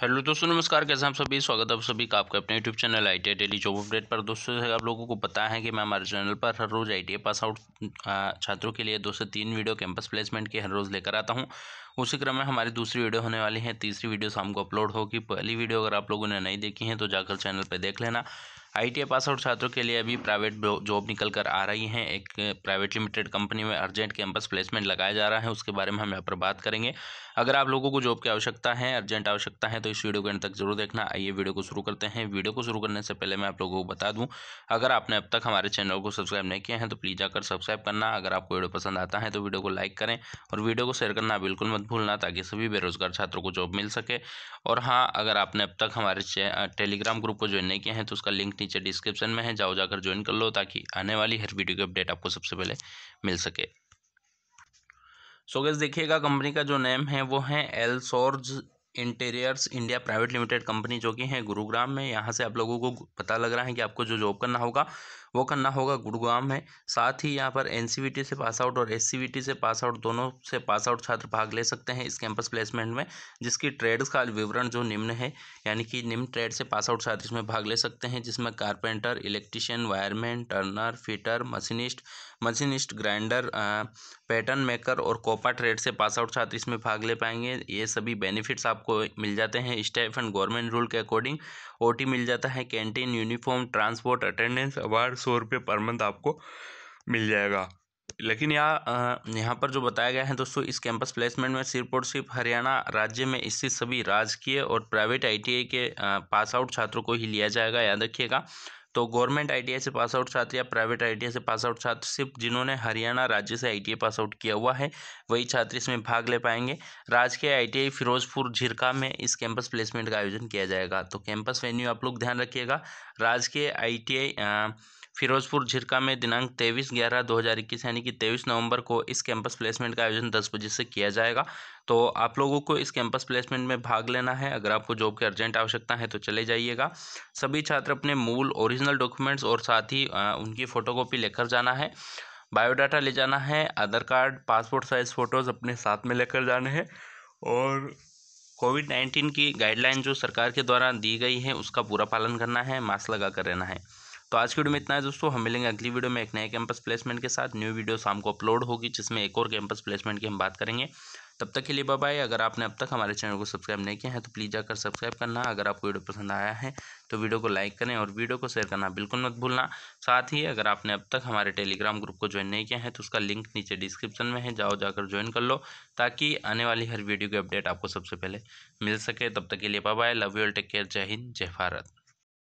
hello दोस्तों नमस्कार कैसे हम सभी स्वागत है आप सभी का आपका अपने YouTube channel I T daily job update पर दोस्तों आप लोगों को पता है कि मैं हमारे चैनल पर हर रोज़ आई पास आउट छात्रों के लिए दो से तीन वीडियो कैंपस प्लेसमेंट के हर रोज़ लेकर आता हूं उसी क्रम में हमारी दूसरी वीडियो होने वाली है तीसरी वीडियो शाम को अपलोड होगी पहली वीडियो अगर आप लोगों ने नहीं देखी है तो जाकर चैनल पर देख लेना आई पास आउट छात्रों के लिए अभी प्राइवेट जॉब निकल कर आ रही हैं एक प्राइवेट लिमिटेड कंपनी में अर्जेंट कैंपस प्लेसमेंट लगाया जा रहा है उसके बारे में हम यहाँ पर बात करेंगे अगर आप लोगों को जॉब की आवश्यकता है अर्जेंट आवश्यकता है तो इस वीडियो के अंत तक जरूर देखना आइए वीडियो को शुरू करते हैं वीडियो को शुरू करने से पहले मैं आप लोगों को बता दूँ अगर आपने अब तक हमारे चैनल को सब्सक्राइब नहीं किया है तो प्लीज़ जाकर सब्सक्राइब करना अगर आपको वीडियो पसंद आता है तो वीडियो को लाइक करें और वीडियो को शेयर करना बिल्कुल मत भूलना ताकि सभी बेरोजगार छात्रों को जॉब मिल सके और हाँ अगर आपने अब तक हमारे टेलीग्राम ग्रुप को ज्वाइन नहीं किया है तो उसका लिंक नीचे डिस्क्रिप्शन में है जाओ जाकर ज्वाइन कर लो ताकि आने वाली हर वीडियो की अपडेट आपको सबसे पहले मिल सके सो गैस देखिएगा कंपनी का जो नेम है वो है एल सोर्ज interiors India private limited company जो कि है गुरुग्राम में यहाँ से आप लोगों को पता लग रहा है कि आपको जो जॉब करना होगा वो करना होगा गुरुग्राम में साथ ही यहाँ पर एन से पास आउट और एस से पास आउट दोनों से पास आउट छात्र भाग ले सकते हैं इस कैंपस प्लेसमेंट में जिसकी ट्रेड्स का विवरण जो निम्न है यानी कि निम्न ट्रेड से पास आउट छात्र इसमें भाग ले सकते हैं जिसमें carpenter electrician wireman turner fitter machinist machinist grinder pattern maker और कोपा ट्रेड से पास आउट छात्र इसमें भाग ले पाएंगे ये सभी बेनिफिट्स आपको मिल जाते हैं स्टेफ एंड गवर्नमेंट रूल के अकॉर्डिंग ओटी मिल जाता है canteen uniform transport attendance award सौ रुपये पर मंथ आपको मिल जाएगा लेकिन यहाँ यहाँ पर जो बताया गया है दोस्तों इस कैंपस प्लेसमेंट में सिर्फ और सिर्फ हरियाणा राज्य में स्थित सभी राजकीय और प्राइवेट आईटीआई के पास आउट छात्रों को ही लिया जाएगा याद रखिएगा तो गवर्नमेंट आई से पास आउट छात्र या प्राइवेट आई से पास आउट छात्र सिर्फ जिन्होंने हरियाणा राज्य से आई पास आउट किया हुआ है वही छात्र इसमें भाग ले पाएंगे राजकीय आई फिरोजपुर झिरका में इस कैंपस प्लेसमेंट का आयोजन किया जाएगा तो कैंपस वेन्यू आप लोग ध्यान रखिएगा राजकीय आई फिरोजपुर झिरका में दिनांक तेईस ग्यारह दो हज़ार इक्कीस यानी कि तेईस नवंबर को इस कैंपस प्लेसमेंट का आयोजन दस बजे से किया जाएगा तो आप लोगों को इस कैंपस प्लेसमेंट में भाग लेना है अगर आपको जॉब की अर्जेंट आवश्यकता है तो चले जाइएगा सभी छात्र अपने मूल ओरिजिनल डॉक्यूमेंट्स और साथ ही उनकी फ़ोटोकॉपी लेकर जाना है बायोडाटा ले जाना है Aadhaar card passport size photos अपने साथ में लेकर जाने हैं और कोविड नाइन्टीन की गाइडलाइन जो सरकार के द्वारा दी गई है उसका पूरा पालन करना है मास्क लगा कर रहना है तो आज की वीडियो में इतना है दोस्तों हम मिलेंगे अगली वीडियो में एक नए कैंपस प्लेसमेंट के साथ न्यू वीडियो शाम को अपलोड होगी जिसमें एक और कैंपस प्लेसमेंट की हम बात करेंगे तब तक के लिए बाय अगर आपने अब तक हमारे चैनल को सब्सक्राइब नहीं किया है तो प्लीज़ जाकर सब्सक्राइब करना अगर आपको वीडियो पसंद आया है तो वीडियो को लाइक करें और वीडियो को शेयर करना बिल्कुल मत भूलना साथ ही अगर आपने अब तक हमारे टेलीग्राम ग्रुप को ज्वाइन नहीं किया है तो उसका लिंक नीचे डिस्क्रिप्शन में है जाओ जाकर ज्वाइन कर लो ताकि आने वाली हर वीडियो की अपडेट आपको सबसे पहले मिल सके तब तक के लिए bye love you all take care जय हिंद जय भारत